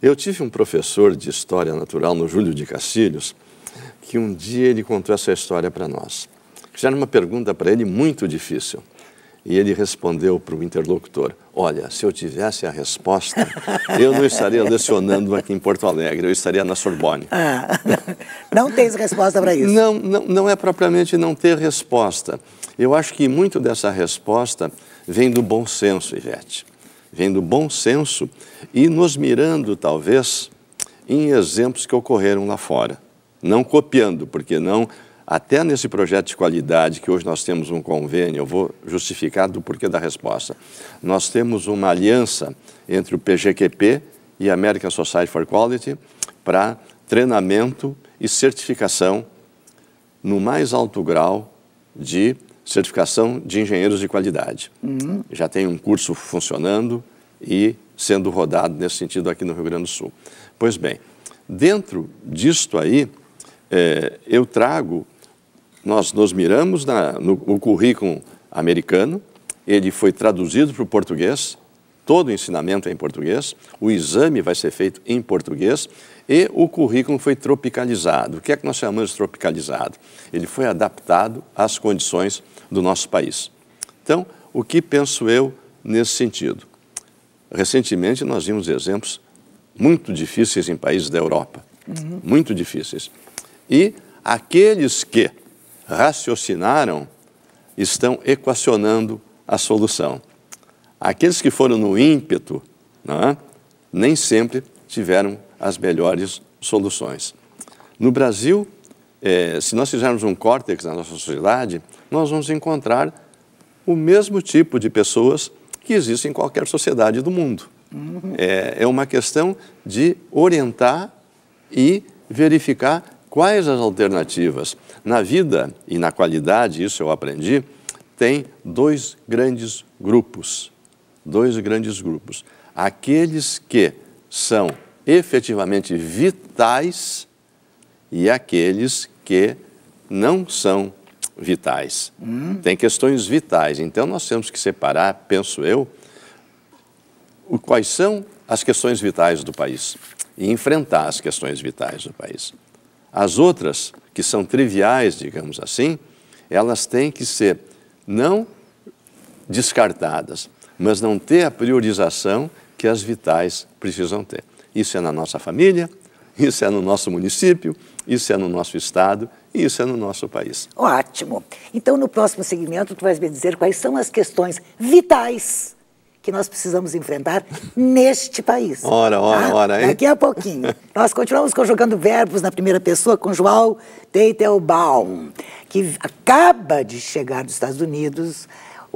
Eu tive um professor de História Natural no Júlio de Castilhos, que um dia ele contou essa história para nós. Fizeram uma pergunta para ele muito difícil. E ele respondeu para o interlocutor: Olha, se eu tivesse a resposta, eu não estaria lecionando aqui em Porto Alegre, eu estaria na Sorbonne. Ah, não tens resposta para isso? Não, não, não é propriamente não ter resposta. Eu acho que muito dessa resposta vem do bom senso, Ivete vem do bom senso e nos mirando, talvez, em exemplos que ocorreram lá fora. Não copiando, porque não, até nesse projeto de qualidade, que hoje nós temos um convênio, eu vou justificar do porquê da resposta. Nós temos uma aliança entre o PGQP e a American Society for Quality para treinamento e certificação no mais alto grau de certificação de engenheiros de qualidade. Uhum. Já tem um curso funcionando e sendo rodado nesse sentido aqui no Rio Grande do Sul. Pois bem, dentro disto aí, é, eu trago, nós nos miramos na, no, no currículo americano, ele foi traduzido para o português todo o ensinamento é em português, o exame vai ser feito em português e o currículo foi tropicalizado. O que é que nós chamamos de tropicalizado? Ele foi adaptado às condições do nosso país. Então, o que penso eu nesse sentido? Recentemente, nós vimos exemplos muito difíceis em países da Europa, uhum. muito difíceis. E aqueles que raciocinaram estão equacionando a solução. Aqueles que foram no ímpeto né, nem sempre tiveram as melhores soluções. No Brasil, é, se nós fizermos um córtex na nossa sociedade, nós vamos encontrar o mesmo tipo de pessoas que existe em qualquer sociedade do mundo. Uhum. É, é uma questão de orientar e verificar quais as alternativas. Na vida e na qualidade, isso eu aprendi, tem dois grandes grupos dois grandes grupos. Aqueles que são efetivamente vitais e aqueles que não são vitais. Hum. Tem questões vitais. Então, nós temos que separar, penso eu, o, quais são as questões vitais do país e enfrentar as questões vitais do país. As outras, que são triviais, digamos assim, elas têm que ser não descartadas, mas não ter a priorização que as vitais precisam ter. Isso é na nossa família, isso é no nosso município, isso é no nosso estado e isso é no nosso país. Ótimo. Então, no próximo segmento, tu vais me dizer quais são as questões vitais que nós precisamos enfrentar neste país. Ora, ora, tá? ora, hein? Daqui a pouquinho. nós continuamos conjugando verbos na primeira pessoa com João Teitelbaum, que acaba de chegar dos Estados Unidos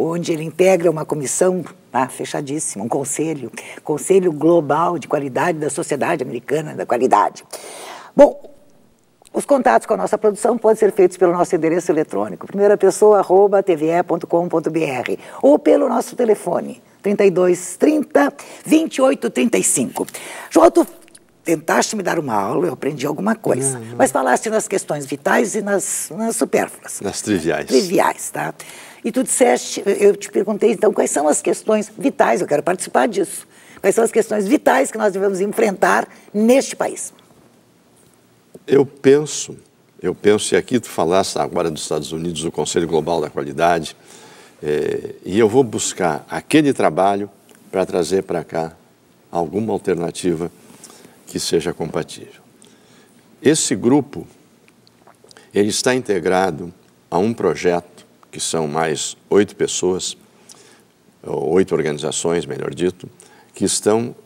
onde ele integra uma comissão ah, fechadíssima, um conselho, Conselho Global de Qualidade da Sociedade Americana da Qualidade. Bom, os contatos com a nossa produção podem ser feitos pelo nosso endereço eletrônico, primeira pessoa, arroba, tve.com.br, ou pelo nosso telefone, 3230-2835. 28 João, tu tentaste me dar uma aula, eu aprendi alguma coisa, uhum. mas falaste nas questões vitais e nas, nas supérfluas. Nas triviais. Triviais, tá? E tu disseste, eu te perguntei então quais são as questões vitais, eu quero participar disso. Quais são as questões vitais que nós devemos enfrentar neste país? Eu penso, eu penso, e aqui tu falaste agora dos Estados Unidos, do Conselho Global da Qualidade, é, e eu vou buscar aquele trabalho para trazer para cá alguma alternativa que seja compatível. Esse grupo, ele está integrado a um projeto que são mais oito pessoas, oito organizações, melhor dito, que estão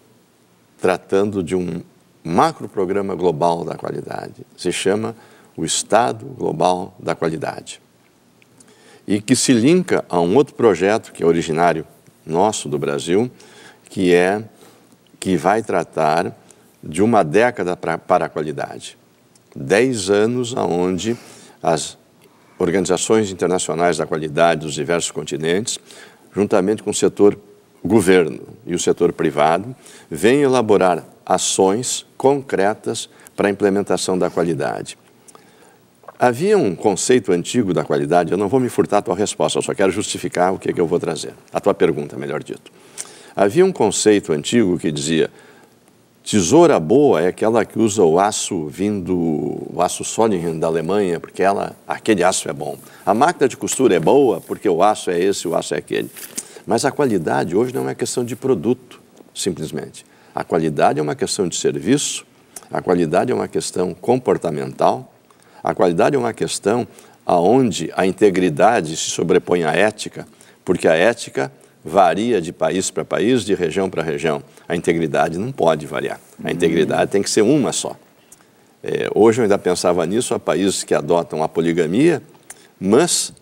tratando de um macro programa global da qualidade. Se chama o Estado Global da Qualidade. E que se linka a um outro projeto que é originário nosso do Brasil, que é que vai tratar de uma década pra, para a qualidade. Dez anos aonde as organizações internacionais da qualidade dos diversos continentes, juntamente com o setor governo e o setor privado, vem elaborar ações concretas para a implementação da qualidade. Havia um conceito antigo da qualidade, eu não vou me furtar a tua resposta, eu só quero justificar o que, é que eu vou trazer, a tua pergunta, melhor dito. Havia um conceito antigo que dizia Tesoura boa é aquela que usa o aço vindo, o aço Solingen da Alemanha, porque ela, aquele aço é bom. A máquina de costura é boa porque o aço é esse, o aço é aquele. Mas a qualidade hoje não é questão de produto, simplesmente. A qualidade é uma questão de serviço, a qualidade é uma questão comportamental, a qualidade é uma questão aonde a integridade se sobrepõe à ética, porque a ética varia de país para país, de região para região. A integridade não pode variar. A integridade tem que ser uma só. É, hoje eu ainda pensava nisso, há países que adotam a poligamia, mas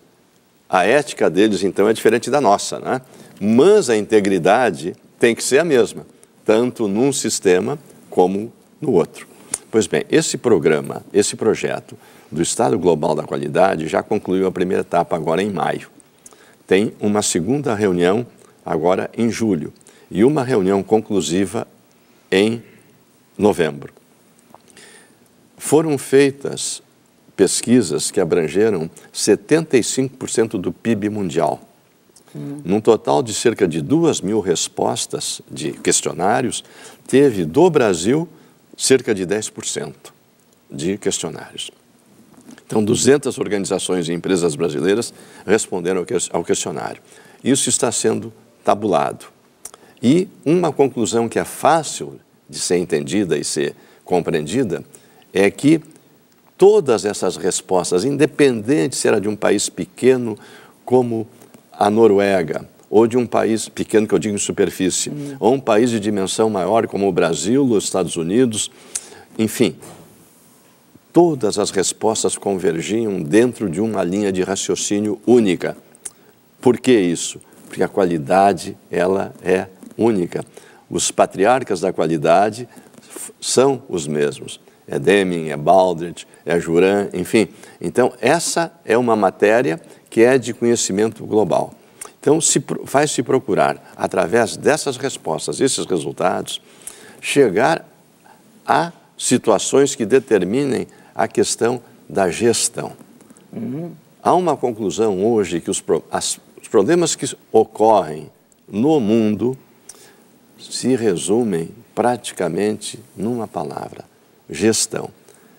a ética deles então é diferente da nossa, né? Mas a integridade tem que ser a mesma, tanto num sistema como no outro. Pois bem, esse programa, esse projeto do Estado Global da Qualidade já concluiu a primeira etapa agora em maio tem uma segunda reunião agora em julho e uma reunião conclusiva em novembro. Foram feitas pesquisas que abrangeram 75% do PIB mundial. Hum. Num total de cerca de 2 mil respostas de questionários, teve do Brasil cerca de 10% de questionários. Então, 200 organizações e empresas brasileiras responderam ao questionário. Isso está sendo tabulado. E uma conclusão que é fácil de ser entendida e ser compreendida é que todas essas respostas, independente se era de um país pequeno como a Noruega, ou de um país pequeno, que eu digo em superfície, hum. ou um país de dimensão maior como o Brasil, os Estados Unidos, enfim, todas as respostas convergiam dentro de uma linha de raciocínio única. Por que isso? Porque a qualidade, ela é única. Os patriarcas da qualidade são os mesmos. É Deming, é Baldrige, é Juran, enfim. Então, essa é uma matéria que é de conhecimento global. Então, se, faz-se procurar, através dessas respostas, esses resultados, chegar a situações que determinem a questão da gestão. Uhum. Há uma conclusão hoje que os, as, os problemas que ocorrem no mundo se resumem praticamente numa palavra: gestão.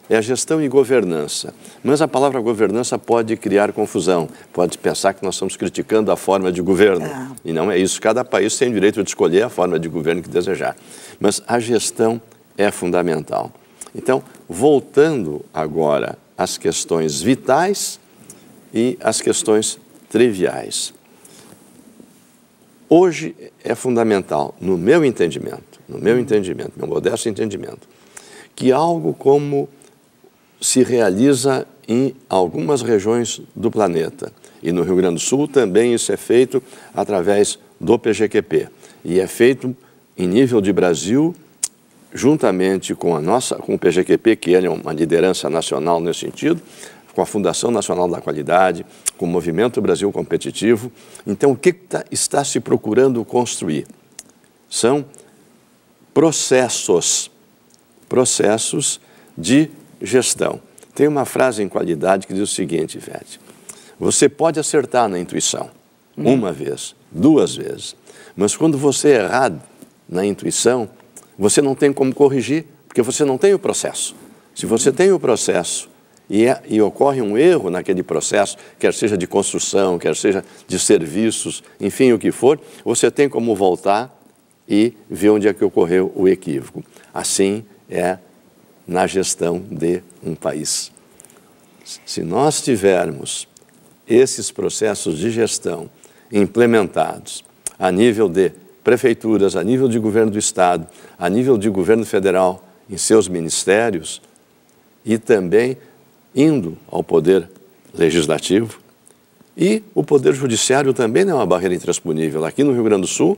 É a gestão e governança. Mas a palavra governança pode criar confusão, pode pensar que nós estamos criticando a forma de governo. Ah. E não é isso. Cada país tem o direito de escolher a forma de governo que desejar. Mas a gestão é fundamental. Então, voltando agora às questões vitais e às questões triviais. Hoje é fundamental, no meu entendimento, no meu entendimento, meu modesto entendimento, que algo como se realiza em algumas regiões do planeta. E no Rio Grande do Sul também isso é feito através do PGQP. E é feito em nível de Brasil juntamente com a nossa, com o PGQP, que é uma liderança nacional nesse sentido, com a Fundação Nacional da Qualidade, com o Movimento Brasil Competitivo. Então, o que tá, está se procurando construir? São processos, processos de gestão. Tem uma frase em qualidade que diz o seguinte, Vete, você pode acertar na intuição, hum. uma vez, duas vezes, mas quando você errar na intuição, você não tem como corrigir, porque você não tem o processo. Se você tem o processo e, é, e, ocorre um erro naquele processo, quer seja de construção, quer seja de serviços, enfim, o que for, você tem como voltar e ver onde é que ocorreu o equívoco. Assim é na gestão de um país. Se nós tivermos esses processos de gestão implementados a nível de prefeituras, a nível de governo do Estado, a nível de governo federal, em seus ministérios, e também indo ao poder legislativo. E o poder judiciário também não é uma barreira intransponível. Aqui no Rio Grande do Sul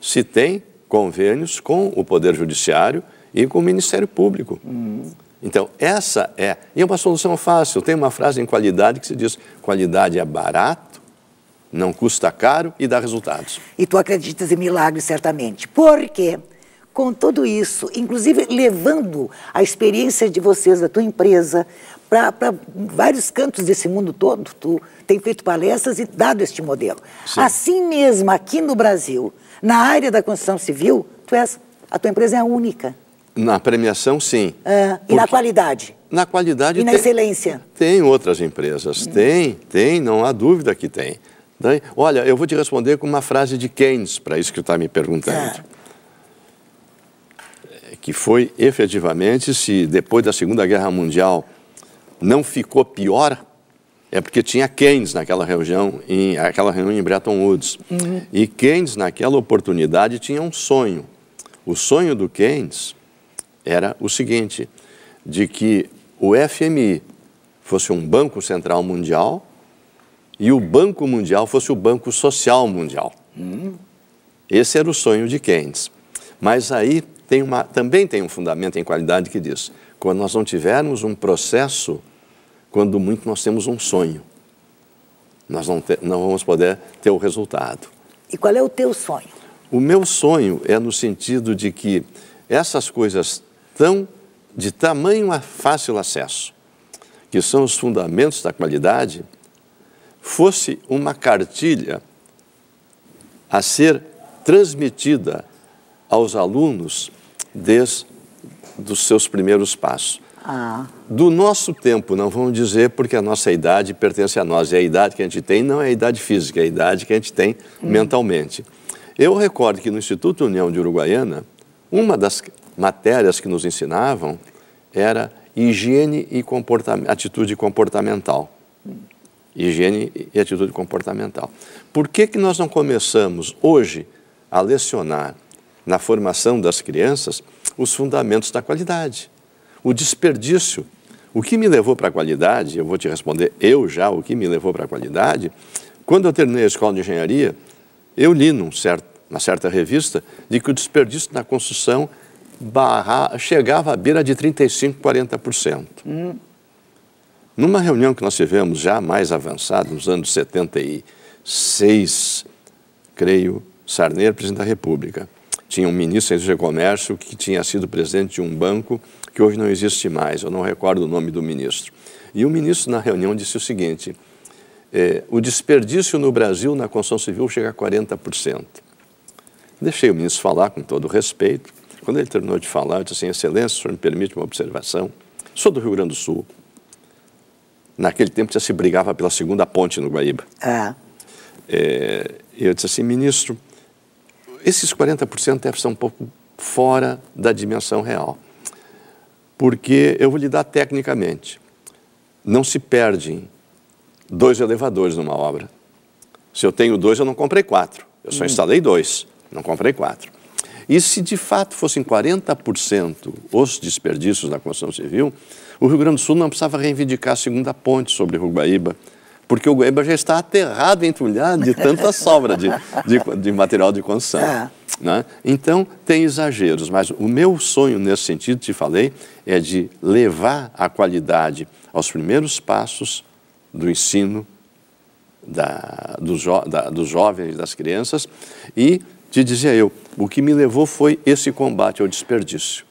se tem convênios com o poder judiciário e com o Ministério Público. Uhum. Então, essa é. E é uma solução fácil. Tem uma frase em qualidade que se diz: qualidade é barata não custa caro e dá resultados. E tu acreditas em milagres, certamente. Por quê? Com tudo isso, inclusive levando a experiência de vocês, da tua empresa, para vários cantos desse mundo todo, tu tem feito palestras e dado este modelo. Sim. Assim mesmo, aqui no Brasil, na área da construção civil, tu és, a tua empresa é a única. Na premiação, sim. Ah, e na qualidade? Na qualidade. E na tem, excelência? Tem outras empresas, hum. tem, tem, não há dúvida que tem. Né? Olha, eu vou te responder com uma frase de Keynes, para isso que está me perguntando. É. Que foi efetivamente se depois da Segunda Guerra Mundial não ficou pior, é porque tinha Keynes naquela região, em, aquela reunião em Bretton Woods. Uhum. E Keynes, naquela oportunidade, tinha um sonho. O sonho do Keynes era o seguinte: de que o FMI fosse um banco central mundial e o Banco Mundial fosse o Banco Social Mundial. Esse era o sonho de Keynes. Mas aí tem uma, também tem um fundamento em qualidade que diz: quando nós não tivermos um processo, quando muito nós temos um sonho, nós não, te, não vamos poder ter o resultado. E qual é o teu sonho? O meu sonho é no sentido de que essas coisas tão de tamanho a fácil acesso, que são os fundamentos da qualidade, fosse uma cartilha a ser transmitida aos alunos desde os seus primeiros passos. Ah. Do nosso tempo, não vamos dizer, porque a nossa idade pertence a nós. E é a idade que a gente tem não é a idade física, é a idade que a gente tem hum. mentalmente. Eu recordo que no Instituto União de Uruguaiana, uma das matérias que nos ensinavam era higiene e atitude comportamental higiene e atitude comportamental. Por que, que nós não começamos hoje a lecionar na formação das crianças os fundamentos da qualidade? O desperdício. O que me levou para a qualidade, eu vou te responder eu já, o que me levou para a qualidade, quando eu terminei a escola de engenharia, eu li num certo, certa revista de que o desperdício na construção barra, chegava à beira de 35, 40%. Hum. Numa reunião que nós tivemos já mais avançada, nos anos 76, creio, Sarney era presidente da República. Tinha um ministro de comércio que tinha sido presidente de um banco que hoje não existe mais, eu não recordo o nome do ministro. E o ministro, na reunião, disse o seguinte: é, o desperdício no Brasil na construção civil chega a 40%. Deixei o ministro falar com todo respeito. Quando ele terminou de falar, eu disse assim: Excelência, o senhor me permite uma observação? Sou do Rio Grande do Sul, Naquele tempo já se brigava pela segunda ponte no Guaíba. Ah. É, eu disse assim, ministro, esses 40% devem ser um pouco fora da dimensão real. Porque eu vou lhe dar tecnicamente. Não se perdem dois elevadores numa obra. Se eu tenho dois, eu não comprei quatro. Eu só hum. instalei dois, não comprei quatro. E se de fato fossem 40% os desperdícios na construção civil, o Rio Grande do Sul não precisava reivindicar a segunda ponte sobre o Guaíba, porque o Guaíba já está aterrado, entulhado de tanta sobra de, de, de material de construção. É. Né? Então, tem exageros, mas o meu sonho nesse sentido, te falei, é de levar a qualidade aos primeiros passos do ensino da, do jo, da, dos jovens, das crianças, e te dizia eu, o que me levou foi esse combate ao desperdício.